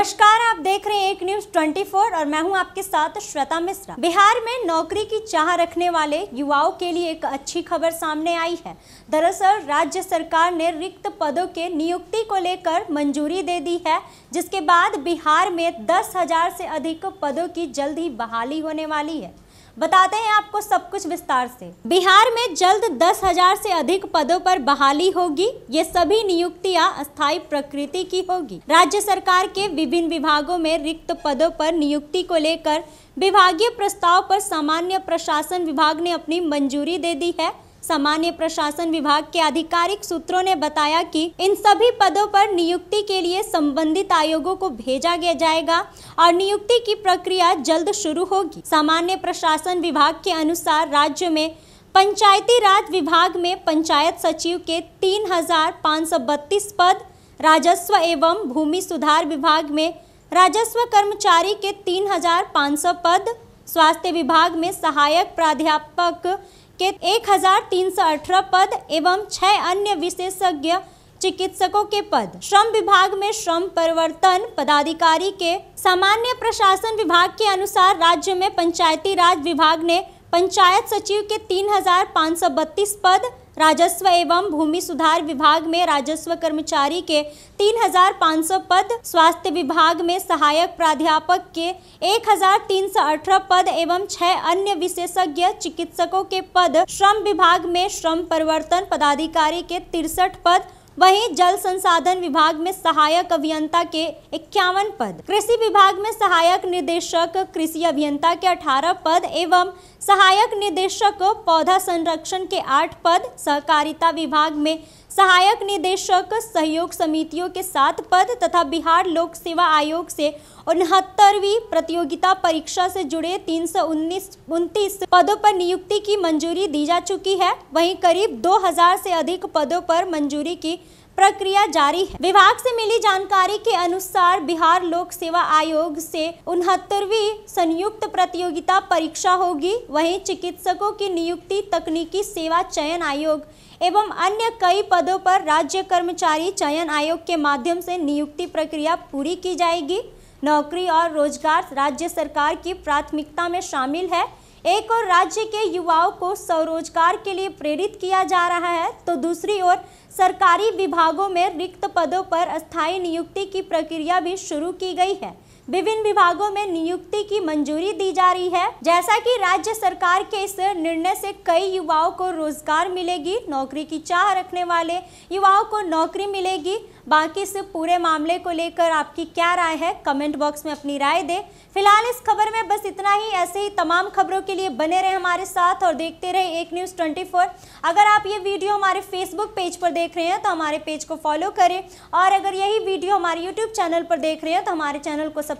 नमस्कार आप देख रहे हैं एक न्यूज 24 और मैं हूं आपके साथ श्वेता मिश्रा बिहार में नौकरी की चाह रखने वाले युवाओं के लिए एक अच्छी खबर सामने आई है दरअसल राज्य सरकार ने रिक्त पदों के नियुक्ति को लेकर मंजूरी दे दी है जिसके बाद बिहार में दस हजार से अधिक पदों की जल्द ही बहाली होने वाली है बताते हैं आपको सब कुछ विस्तार से बिहार में जल्द दस हजार से अधिक पदों पर बहाली होगी ये सभी नियुक्तियां अस्थायी प्रकृति की होगी राज्य सरकार के विभिन्न विभागों में रिक्त पदों पर नियुक्ति को लेकर विभागीय प्रस्ताव पर सामान्य प्रशासन विभाग ने अपनी मंजूरी दे दी है सामान्य प्रशासन विभाग के आधिकारिक सूत्रों ने बताया कि इन सभी पदों पर नियुक्ति के लिए संबंधित आयोगों को भेजा गया जाएगा और नियुक्ति की प्रक्रिया जल्द शुरू होगी सामान्य प्रशासन विभाग के अनुसार राज्य में पंचायती राज विभाग में पंचायत सचिव के तीन पद राजस्व एवं भूमि सुधार विभाग में राजस्व कर्मचारी के 3,500 पद स्वास्थ्य विभाग में सहायक प्राध्यापक के 1318 पद एवं छह अन्य विशेषज्ञ चिकित्सकों के पद श्रम विभाग में श्रम परिवर्तन पदाधिकारी के सामान्य प्रशासन विभाग के अनुसार राज्य में पंचायती राज विभाग ने पंचायत सचिव के 3532 पद राजस्व एवं भूमि सुधार विभाग में राजस्व कर्मचारी के 3,500 पद स्वास्थ्य विभाग में सहायक प्राध्यापक के 1,318 पद एवं छह अन्य विशेषज्ञ चिकित्सकों के पद श्रम विभाग में श्रम परिवर्तन पदाधिकारी के तिरसठ पद वहीं जल संसाधन विभाग में सहायक अभियंता के इक्यावन पद कृषि विभाग में सहायक निदेशक कृषि अभियंता के 18 पद एवं सहायक निदेशक पौधा संरक्षण के 8 पद सहकारिता विभाग में सहायक निदेशक सहयोग समितियों के सात पद तथा बिहार लोक सेवा आयोग से उनहत्तरवीं प्रतियोगिता परीक्षा से जुड़े तीन सौ पदों पर नियुक्ति की मंजूरी दी जा चुकी है वहीं करीब 2000 से अधिक पदों पर मंजूरी की प्रक्रिया जारी है विभाग से मिली जानकारी के अनुसार बिहार लोक सेवा आयोग से उनहत्तरवी संयुक्त प्रतियोगिता परीक्षा होगी वहीं चिकित्सकों की नियुक्ति तकनीकी सेवा चयन आयोग एवं अन्य कई पदों पर राज्य कर्मचारी चयन आयोग के माध्यम से नियुक्ति प्रक्रिया पूरी की जाएगी नौकरी और रोजगार राज्य सरकार की प्राथमिकता में शामिल है एक और राज्य के युवाओं को स्वरोजगार के लिए प्रेरित किया जा रहा है तो दूसरी ओर सरकारी विभागों में रिक्त पदों पर स्थायी नियुक्ति की प्रक्रिया भी शुरू की गई है विभिन्न विभागों में नियुक्ति की मंजूरी दी जा रही है जैसा कि राज्य सरकार के इस निर्णय से कई युवाओं को रोजगार मिलेगी नौकरी की चाह रखने वाले युवाओं को नौकरी मिलेगी बाकी इस पूरे मामले को लेकर आपकी क्या राय है कमेंट बॉक्स में अपनी राय दे फिलहाल इस खबर में बस इतना ही ऐसे ही तमाम खबरों के लिए बने रहे हमारे साथ और देखते रहे एक न्यूज़ ट्वेंटी अगर आप ये वीडियो हमारे फेसबुक पेज पर देख रहे हैं तो हमारे पेज को फॉलो करें और अगर यही वीडियो हमारे यूट्यूब चैनल पर देख रहे हैं तो हमारे चैनल को सब